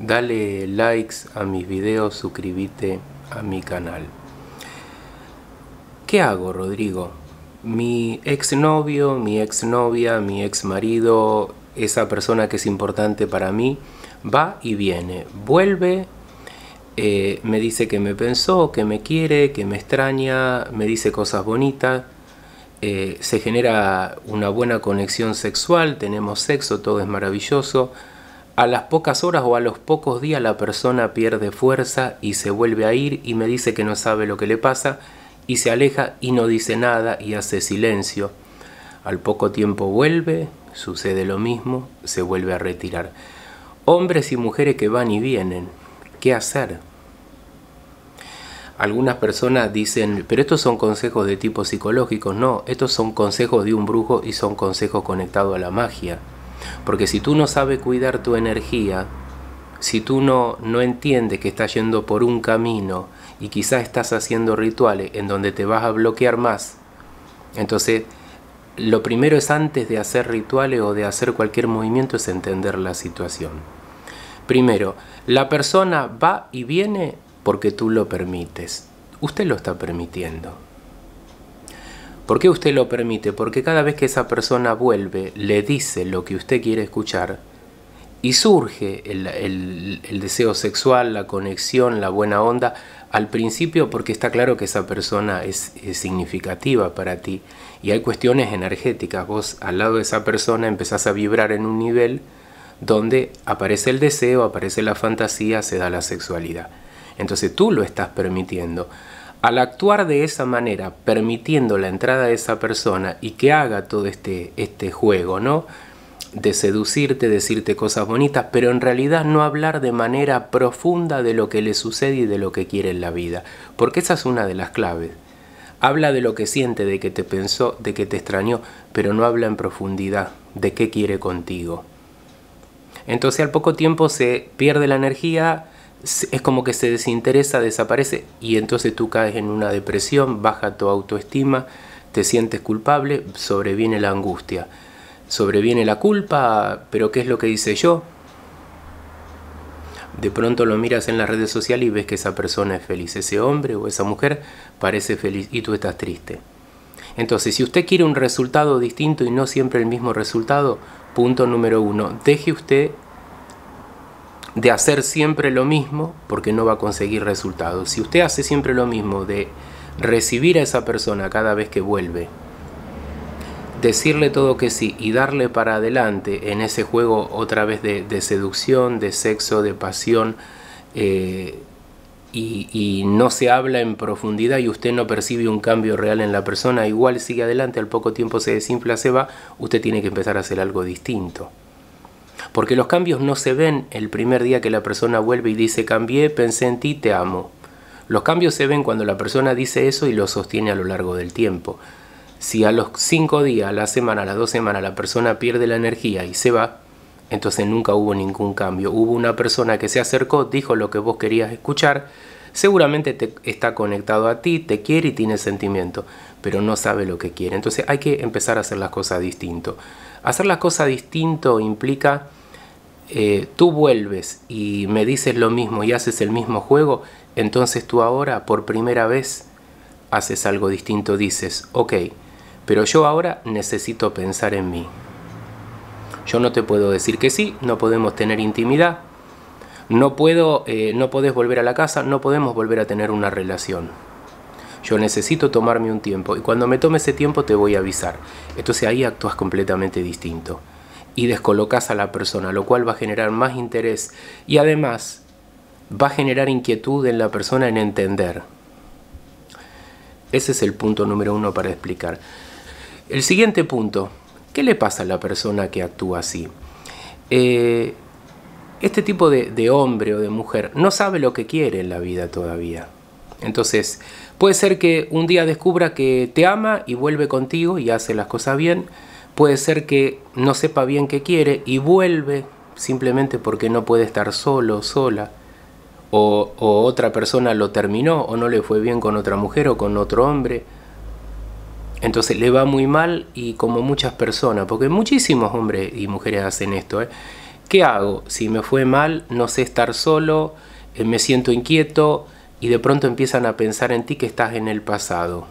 Dale likes a mis videos, suscríbete a mi canal. ¿Qué hago, Rodrigo? Mi exnovio, mi exnovia, mi exmarido, esa persona que es importante para mí, va y viene, vuelve, eh, me dice que me pensó, que me quiere, que me extraña, me dice cosas bonitas, eh, se genera una buena conexión sexual, tenemos sexo, todo es maravilloso a las pocas horas o a los pocos días la persona pierde fuerza y se vuelve a ir y me dice que no sabe lo que le pasa y se aleja y no dice nada y hace silencio. Al poco tiempo vuelve, sucede lo mismo, se vuelve a retirar. Hombres y mujeres que van y vienen, ¿qué hacer? Algunas personas dicen, pero estos son consejos de tipo psicológico, no, estos son consejos de un brujo y son consejos conectados a la magia. Porque si tú no sabes cuidar tu energía, si tú no, no entiendes que estás yendo por un camino y quizás estás haciendo rituales en donde te vas a bloquear más, entonces lo primero es antes de hacer rituales o de hacer cualquier movimiento es entender la situación. Primero, la persona va y viene porque tú lo permites. Usted lo está permitiendo. ¿Por qué usted lo permite? Porque cada vez que esa persona vuelve, le dice lo que usted quiere escuchar y surge el, deseo sexual, la conexión, la buena onda, al principio porque está claro que esa persona es, es, significativa para ti y hay cuestiones energéticas. Vos al lado de esa persona empezás a vibrar en un nivel donde aparece el deseo, aparece la fantasía, se da la sexualidad. Entonces tú lo estás permitiendo. Al actuar de esa manera, permitiendo la entrada de esa persona y que haga todo este, este juego, ¿no? De seducirte, decirte cosas bonitas, pero en realidad no hablar de manera profunda de lo que le sucede y de lo que quiere en la vida, porque esa es una de las claves. Habla de lo que siente, de que te pensó, de que te extrañó, pero no habla en profundidad de qué quiere contigo. Entonces al poco tiempo se pierde la energía, es como que se desinteresa, desaparece y entonces tú caes en una depresión, baja tu autoestima, te sientes culpable, sobreviene la angustia, sobreviene la culpa, pero ¿qué es lo que dice yo? De pronto lo miras en las redes sociales y ves que esa persona es feliz, ese hombre o esa mujer parece feliz y tú estás triste. Entonces, si usted quiere un resultado distinto y no siempre el mismo resultado, punto número uno, deje usted de hacer siempre lo mismo porque no va a conseguir resultados. Si usted hace siempre lo mismo de recibir a esa persona cada vez que vuelve, decirle todo que sí y darle para adelante en ese juego otra vez de, seducción, de sexo, de pasión, eh, y, y, no se habla en profundidad y usted no percibe un cambio real en la persona, igual sigue adelante, al poco tiempo se desinfla, se va, usted tiene que empezar a hacer algo distinto. Porque los cambios no se ven el primer día que la persona vuelve y dice cambié, pensé en ti, te amo. Los cambios se ven cuando la persona dice eso y lo sostiene a lo largo del tiempo. Si a los cinco días, a la semana, a las dos semanas la persona pierde la energía y se va, entonces nunca hubo ningún cambio. Hubo una persona que se acercó, dijo lo que vos querías escuchar, seguramente está conectado a ti, te quiere y tiene sentimiento, pero no sabe lo que quiere. Entonces hay que empezar a hacer las cosas distinto. Hacer las cosas distinto implica eh, tú vuelves y me dices lo mismo y haces el mismo juego, entonces tú ahora por primera vez haces algo distinto, dices, ok, pero yo ahora necesito pensar en mí. Yo no te puedo decir que sí, no podemos tener intimidad, no puedo, eh, no podés volver a la casa, no podemos volver a tener una relación. Yo necesito tomarme un tiempo y cuando me tome ese tiempo te voy a avisar. Entonces ahí actúas completamente distinto y descolocas a la persona, lo cual va a generar más interés y además va a generar inquietud en la persona en entender. Ese es el punto número uno para explicar. El siguiente punto, ¿qué le pasa a la persona que actúa así? Eh, este tipo de, de hombre o de mujer no sabe lo que quiere en la vida todavía. Entonces, puede ser que un día descubra que te ama y vuelve contigo y hace las cosas bien, puede ser que no sepa bien qué quiere y vuelve simplemente porque no puede estar solo sola, o, otra persona lo terminó, o no le fue bien con otra mujer o con otro hombre. Entonces le va muy mal y como muchas personas, porque muchísimos hombres y mujeres hacen esto, ¿eh? ¿qué hago? Si me fue mal, no sé estar solo, eh, me siento inquieto y de pronto empiezan a pensar en ti que estás en el pasado.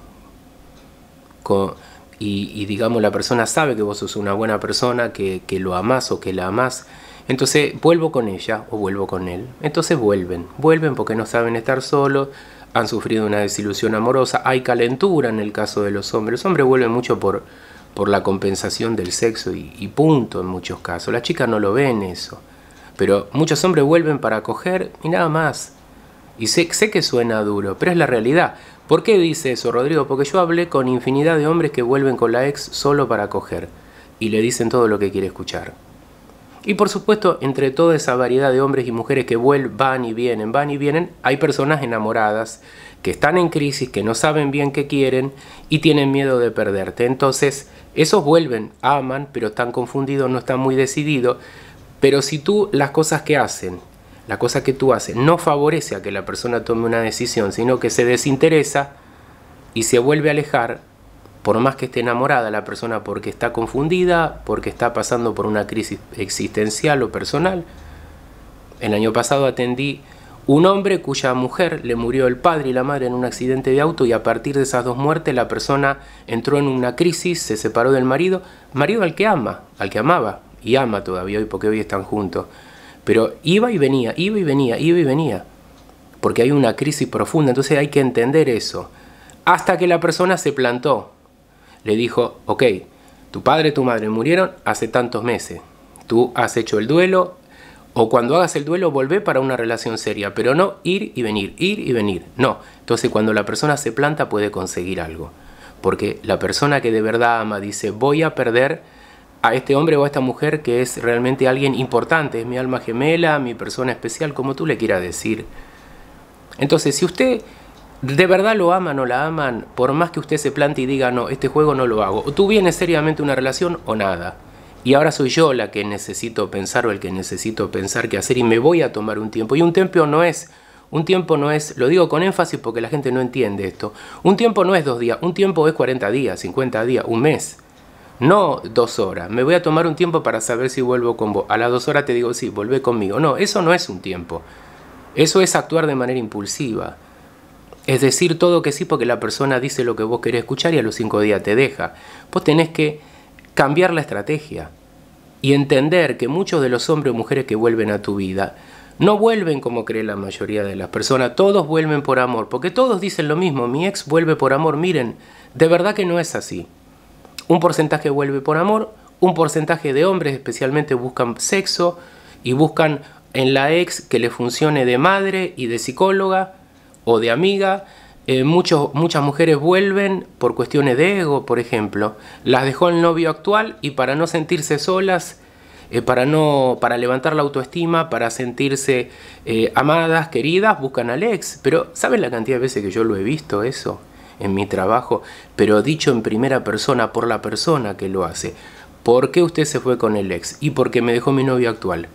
Con, y, digamos la persona sabe que vos sos una buena persona, que, lo amás o que la amás, entonces vuelvo con ella o vuelvo con él. Entonces vuelven, vuelven porque no saben estar solos, han sufrido una desilusión amorosa, hay calentura en el caso de los hombres. Los hombres vuelven mucho por, por la compensación del sexo y, punto en muchos casos. Las chicas no lo ven eso. Pero muchos hombres vuelven para acoger y nada más. Y sé, sé que suena duro, pero es la realidad. ¿Por qué dice eso, Rodrigo? Porque yo hablé con infinidad de hombres que vuelven con la ex solo para coger y le dicen todo lo que quiere escuchar. Y por supuesto, entre toda esa variedad de hombres y mujeres que vuelven, van y vienen, van y vienen, hay personas enamoradas que están en crisis, que no saben bien qué quieren y tienen miedo de perderte. Entonces, esos vuelven, aman, pero están confundidos, no están muy decididos. Pero si tú las cosas que hacen la cosa que tú haces no favorece a que la persona tome una decisión, sino que se desinteresa y se vuelve a alejar, por más que esté enamorada la persona porque está confundida, porque está pasando por una crisis existencial o personal. El año pasado atendí un hombre cuya mujer le murió el padre y la madre en un accidente de auto y a partir de esas dos muertes la persona entró en una crisis, se separó del marido, marido al que ama, al que amaba y ama todavía hoy porque hoy están juntos. Pero iba y venía, iba y venía, iba y venía. Porque hay una crisis profunda, entonces hay que entender eso. Hasta que la persona se plantó. Le dijo, ok, tu padre y tu madre murieron hace tantos meses. Tú has hecho el duelo. O cuando hagas el duelo, volvé para una relación seria. Pero no ir y venir, ir y venir. No. Entonces cuando la persona se planta puede conseguir algo. Porque la persona que de verdad ama dice, voy a perder a este hombre o a esta mujer que es realmente alguien importante, es mi alma gemela, mi persona especial, como tú le quieras decir. Entonces, si usted de verdad lo ama o la aman, por más que usted se plante y diga, no, este juego no lo hago, o tú vienes seriamente una relación o nada. Y ahora soy yo la que necesito pensar o el que necesito pensar qué hacer y me voy a tomar un tiempo. Y un tiempo no es, un tiempo no es, lo digo con énfasis porque la gente no entiende esto, un tiempo no es dos días, un tiempo es 40 días, 50 días, un mes. No dos horas, me voy a tomar un tiempo para saber si vuelvo con vos. A las dos horas te digo, sí, vuelve conmigo. No, eso no es un tiempo. Eso es actuar de manera impulsiva. Es decir todo que sí porque la persona dice lo que vos querés escuchar y a los cinco días te deja. Vos tenés que cambiar la estrategia y entender que muchos de los hombres o mujeres que vuelven a tu vida no vuelven como cree la mayoría de las personas, todos vuelven por amor, porque todos dicen lo mismo, mi ex vuelve por amor, miren, de verdad que no es así. Un porcentaje vuelve por amor, un porcentaje de hombres especialmente buscan sexo y buscan en la ex que le funcione de madre y de psicóloga o de amiga. Eh, muchas mujeres vuelven por cuestiones de ego, por ejemplo. Las dejó el novio actual y para no sentirse solas, eh, para, no, para levantar la autoestima, para sentirse eh, amadas, queridas, buscan al ex. Pero ¿saben la cantidad de veces que yo lo he visto eso? en mi trabajo, pero dicho en primera persona por la persona que lo hace. ¿Por qué usted se fue con el ex? Y porque me dejó mi novio actual.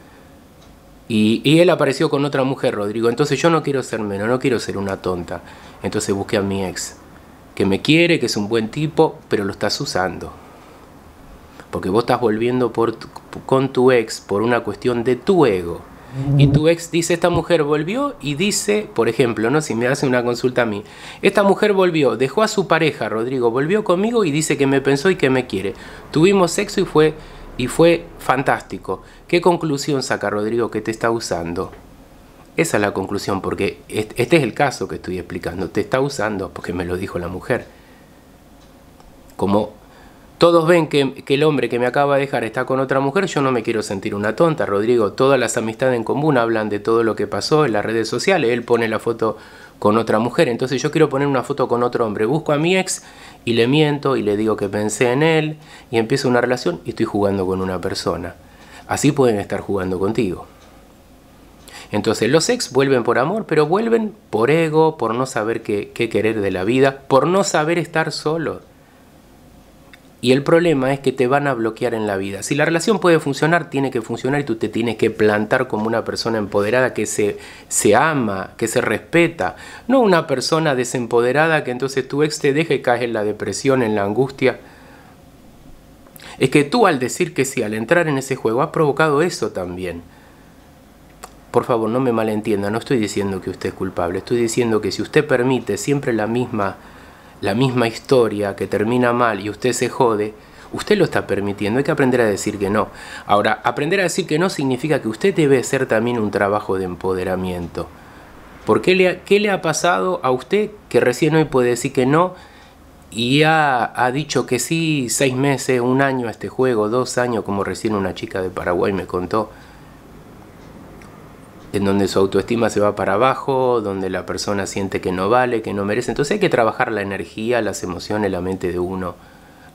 Y, él apareció con otra mujer, Rodrigo. Entonces yo no quiero ser menos, no quiero ser una tonta. Entonces busqué a mi ex, que me quiere, que es un buen tipo, pero lo estás usando. Porque vos estás volviendo por con tu ex por una cuestión de tu ego y tu ex dice, esta mujer volvió y dice, por ejemplo, ¿no? si me hace una consulta a mí, esta mujer volvió, dejó a su pareja, Rodrigo, volvió conmigo y dice que me pensó y que me quiere. Tuvimos sexo y fue, y fue fantástico. ¿Qué conclusión saca Rodrigo que te está usando? Esa es la conclusión, porque este es el caso que estoy explicando. Te está usando porque me lo dijo la mujer. Como todos ven que, el hombre que me acaba de dejar está con otra mujer, yo no me quiero sentir una tonta, Rodrigo. Todas las amistades en común hablan de todo lo que pasó en las redes sociales. Él pone la foto con otra mujer, entonces yo quiero poner una foto con otro hombre. Busco a mi ex y le miento y le digo que pensé en él y empiezo una relación y estoy jugando con una persona. Así pueden estar jugando contigo. Entonces los ex vuelven por amor, pero vuelven por ego, por no saber qué, qué querer de la vida, por no saber estar solo. Y el problema es que te van a bloquear en la vida. Si la relación puede funcionar, tiene que funcionar y tú te tienes que plantar como una persona empoderada que se, se ama, que se respeta. No una persona desempoderada que entonces tu ex te deje caer en la depresión, en la angustia. Es que tú al decir que sí, al entrar en ese juego, has provocado eso también. Por favor, no me malentienda, no estoy diciendo que usted es culpable, estoy diciendo que si usted permite siempre la misma la misma historia que termina mal y usted se jode, usted lo está permitiendo, hay que aprender a decir que no. Ahora, aprender a decir que no significa que usted debe hacer también un trabajo de empoderamiento. ¿Por qué le, le ha pasado a usted que recién hoy puede decir que no y ha, ha, dicho que sí seis meses, un año a este juego, dos años, como recién una chica de Paraguay me contó? en donde su autoestima se va para abajo, donde la persona siente que no vale, que no merece. Entonces hay que trabajar la energía, las emociones, la mente de uno.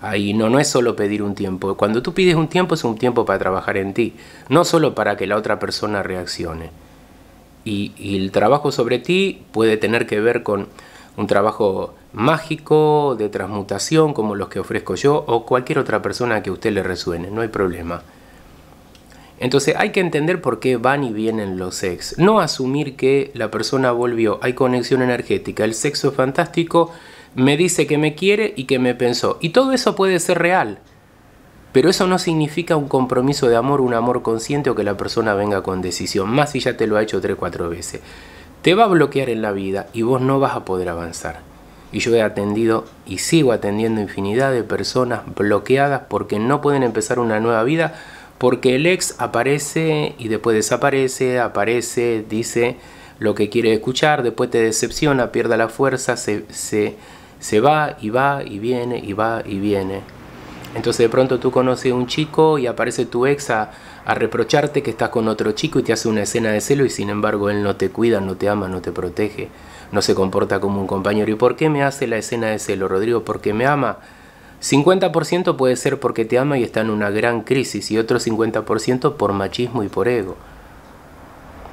Ahí no, no es solo pedir un tiempo. Cuando tú pides un tiempo es un tiempo para trabajar en ti, no solo para que la otra persona reaccione. Y, y el trabajo sobre ti puede tener que ver con un trabajo mágico, de transmutación, como los que ofrezco yo, o cualquier otra persona que a usted le resuene, no hay problema. Entonces hay que entender por qué van y vienen los sex. No asumir que la persona volvió, hay conexión energética, el sexo es fantástico, me dice que me quiere y que me pensó. Y todo eso puede ser real. Pero eso no significa un compromiso de amor, un amor consciente o que la persona venga con decisión, más si ya te lo ha hecho 3, 4 veces. Te va a bloquear en la vida y vos no vas a poder avanzar. Y yo he atendido y sigo atendiendo infinidad de personas bloqueadas porque no pueden empezar una nueva vida porque el ex aparece y después desaparece, aparece, dice lo que quiere escuchar, después te decepciona, pierde la fuerza, se, se, va y va y viene y va y viene. Entonces de pronto tú conoces a un chico y aparece tu ex a, a, reprocharte que estás con otro chico y te hace una escena de celo y sin embargo él no te cuida, no te ama, no te protege, no se comporta como un compañero. ¿Y por qué me hace la escena de celo, Rodrigo? Porque me ama. 50% puede ser porque te ama y está en una gran crisis y otro 50% por machismo y por ego.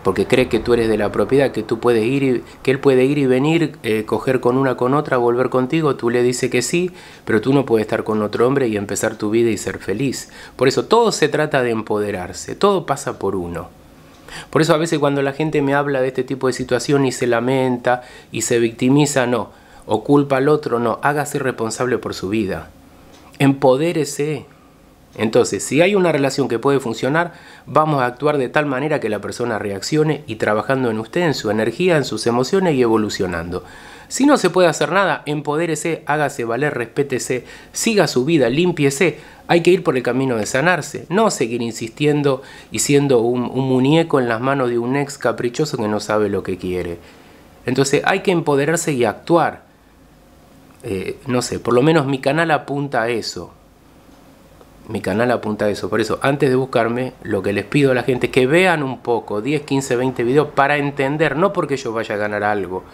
Porque cree que tú eres de la propiedad, que tú puedes ir y, que él puede ir y venir, eh, coger con una con otra, volver contigo, tú le dices que sí, pero tú no puedes estar con otro hombre y empezar tu vida y ser feliz. Por eso todo se trata de empoderarse, todo pasa por uno. Por eso a veces cuando la gente me habla de este tipo de situación y se lamenta y se victimiza, no, o culpa al otro, no, hágase responsable por su vida empodérese. Entonces, si hay una relación que puede funcionar, vamos a actuar de tal manera que la persona reaccione y trabajando en usted, en su energía, en sus emociones y evolucionando. Si no se puede hacer nada, empodérese, hágase valer, respétese, siga su vida, límpiese. Hay que ir por el camino de sanarse, no seguir insistiendo y siendo un, un muñeco en las manos de un ex caprichoso que no sabe lo que quiere. Entonces hay que empoderarse y actuar. Eh, no sé, por lo menos mi canal apunta a eso. Mi canal apunta a eso. Por eso, antes de buscarme, lo que les pido a la gente, que vean un poco, 10, 15, 20 videos para entender, no porque yo vaya a ganar algo.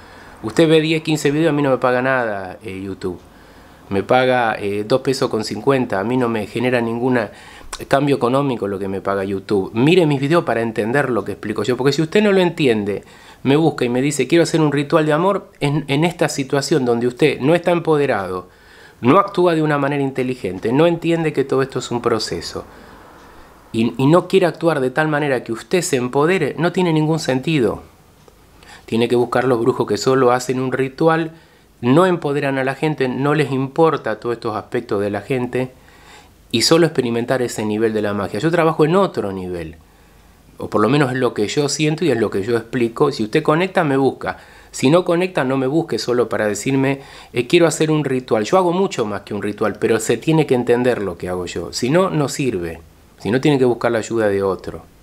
Usted ve 10, 15 videos, a mí no me paga nada eh, YouTube. Me paga 2 eh, pesos con 50, a mí no me genera ningún cambio económico lo que me paga YouTube. Mire mis videos para entender lo que explico yo, porque si usted no lo entiende, me busca y me dice, quiero hacer un ritual de amor, en, esta situación donde usted no está empoderado, no actúa de una manera inteligente, no entiende que todo esto es un proceso, y, no quiere actuar de tal manera que usted se empodere, no tiene ningún sentido. Tiene que buscar los brujos que solo hacen un ritual, no empoderan a la gente, no les importa todos estos aspectos de la gente y solo experimentar ese nivel de la magia. Yo trabajo en otro nivel o por lo menos es lo que yo siento y es lo que yo explico. Si usted conecta, me busca. Si no conecta, no me busque solo para decirme, eh, quiero hacer un ritual. Yo hago mucho más que un ritual, pero se tiene que entender lo que hago yo. Si no, no sirve. Si no, tiene que buscar la ayuda de otro.